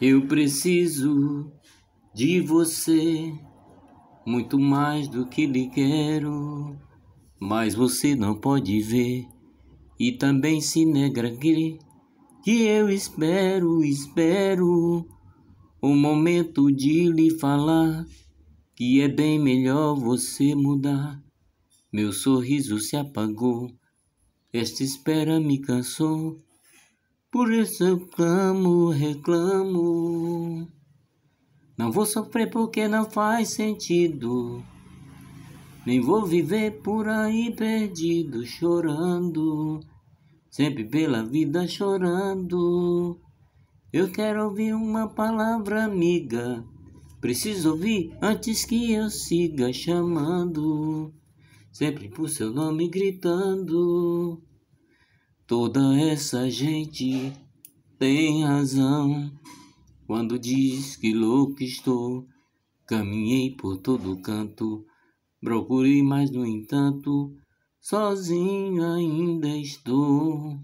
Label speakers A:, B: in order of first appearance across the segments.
A: Eu preciso de você muito mais do que lhe quero, mas você não pode ver e também se nega que, que eu espero, espero o momento de lhe falar que é bem melhor você mudar. Meu sorriso se apagou, esta espera me cansou. Por isso eu clamo, reclamo. Não vou sofrer porque não faz sentido. Nem vou viver por aí perdido, chorando. Sempre pela vida chorando. Eu quero ouvir uma palavra amiga. Preciso ouvir antes que eu siga chamando. Sempre por seu nome gritando. Toda essa gente tem razão quando diz que louco estou. Caminhei por todo canto, procurei, mas no entanto, sozinho ainda estou.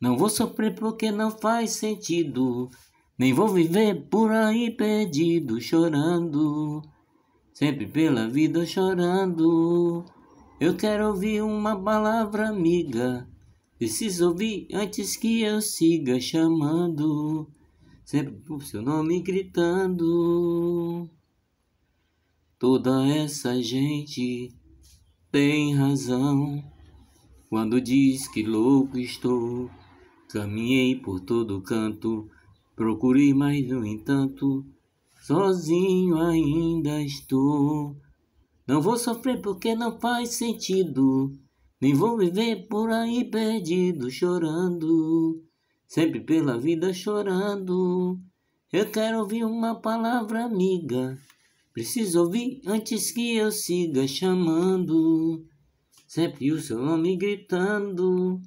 A: Não vou sofrer porque não faz sentido, nem vou viver por aí perdido, chorando, sempre pela vida chorando. Eu quero ouvir uma palavra amiga. Preciso ouvir antes que eu siga chamando, sempre por uh, seu nome gritando. Toda essa gente tem razão quando diz que louco estou. Caminhei por todo canto, procurei, mas no entanto, sozinho ainda estou. Não vou sofrer porque não faz sentido. Nem vou viver por aí perdido, chorando. Sempre pela vida chorando. Eu quero ouvir uma palavra amiga. Preciso ouvir antes que eu siga chamando. Sempre o seu nome gritando.